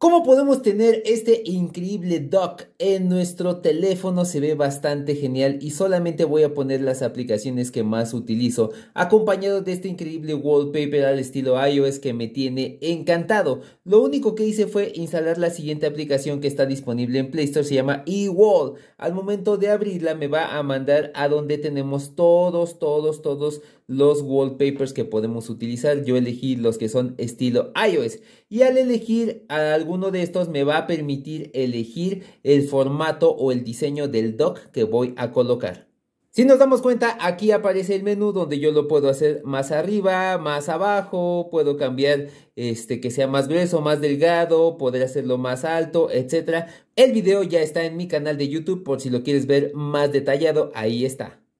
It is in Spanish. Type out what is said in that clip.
¿Cómo podemos tener este increíble dock en nuestro teléfono? Se ve bastante genial y solamente voy a poner las aplicaciones que más utilizo, acompañado de este increíble wallpaper al estilo iOS que me tiene encantado. Lo único que hice fue instalar la siguiente aplicación que está disponible en Play Store, se llama eWall. Al momento de abrirla me va a mandar a donde tenemos todos, todos, todos los wallpapers que podemos utilizar. Yo elegí los que son estilo iOS y al elegir algo alguno de estos me va a permitir elegir el formato o el diseño del dock que voy a colocar. Si nos damos cuenta, aquí aparece el menú donde yo lo puedo hacer más arriba, más abajo, puedo cambiar este que sea más grueso, más delgado, poder hacerlo más alto, etc. El video ya está en mi canal de YouTube por si lo quieres ver más detallado, ahí está.